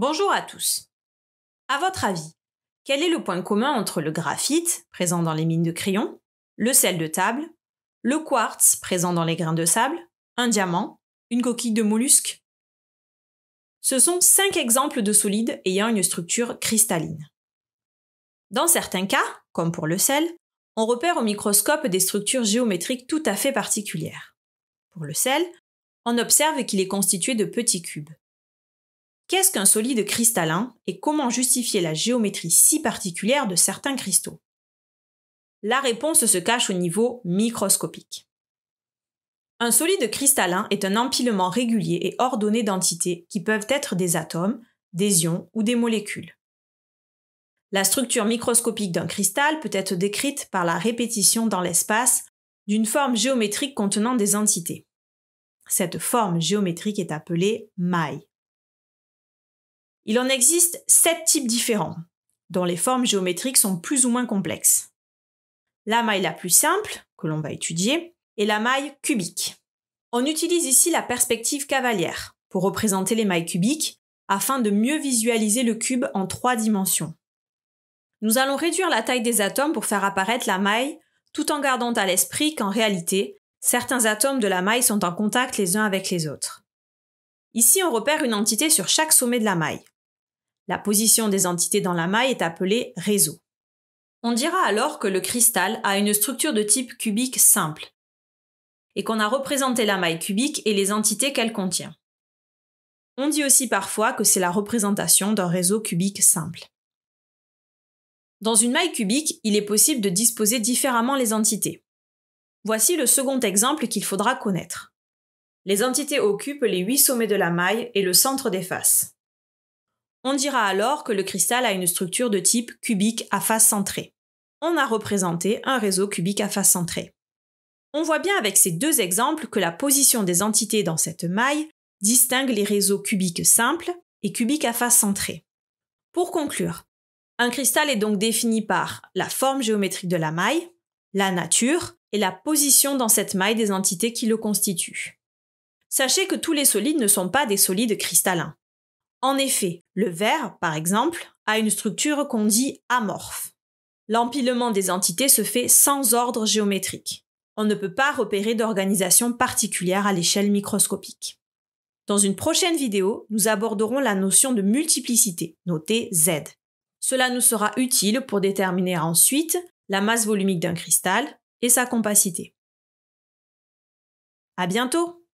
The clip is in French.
Bonjour à tous. À votre avis, quel est le point commun entre le graphite, présent dans les mines de crayon, le sel de table, le quartz, présent dans les grains de sable, un diamant, une coquille de mollusque Ce sont cinq exemples de solides ayant une structure cristalline. Dans certains cas, comme pour le sel, on repère au microscope des structures géométriques tout à fait particulières. Pour le sel, on observe qu'il est constitué de petits cubes. Qu'est-ce qu'un solide cristallin et comment justifier la géométrie si particulière de certains cristaux La réponse se cache au niveau microscopique. Un solide cristallin est un empilement régulier et ordonné d'entités qui peuvent être des atomes, des ions ou des molécules. La structure microscopique d'un cristal peut être décrite par la répétition dans l'espace d'une forme géométrique contenant des entités. Cette forme géométrique est appelée maille. Il en existe sept types différents, dont les formes géométriques sont plus ou moins complexes. La maille la plus simple, que l'on va étudier, est la maille cubique. On utilise ici la perspective cavalière pour représenter les mailles cubiques afin de mieux visualiser le cube en trois dimensions. Nous allons réduire la taille des atomes pour faire apparaître la maille tout en gardant à l'esprit qu'en réalité, certains atomes de la maille sont en contact les uns avec les autres. Ici, on repère une entité sur chaque sommet de la maille. La position des entités dans la maille est appelée réseau. On dira alors que le cristal a une structure de type cubique simple et qu'on a représenté la maille cubique et les entités qu'elle contient. On dit aussi parfois que c'est la représentation d'un réseau cubique simple. Dans une maille cubique, il est possible de disposer différemment les entités. Voici le second exemple qu'il faudra connaître. Les entités occupent les huit sommets de la maille et le centre des faces. On dira alors que le cristal a une structure de type cubique à face centrée. On a représenté un réseau cubique à face centrée. On voit bien avec ces deux exemples que la position des entités dans cette maille distingue les réseaux cubiques simples et cubiques à face centrée. Pour conclure, un cristal est donc défini par la forme géométrique de la maille, la nature et la position dans cette maille des entités qui le constituent. Sachez que tous les solides ne sont pas des solides cristallins. En effet, le verre, par exemple, a une structure qu'on dit amorphe. L'empilement des entités se fait sans ordre géométrique. On ne peut pas repérer d'organisation particulière à l'échelle microscopique. Dans une prochaine vidéo, nous aborderons la notion de multiplicité, notée Z. Cela nous sera utile pour déterminer ensuite la masse volumique d'un cristal et sa compacité. À bientôt!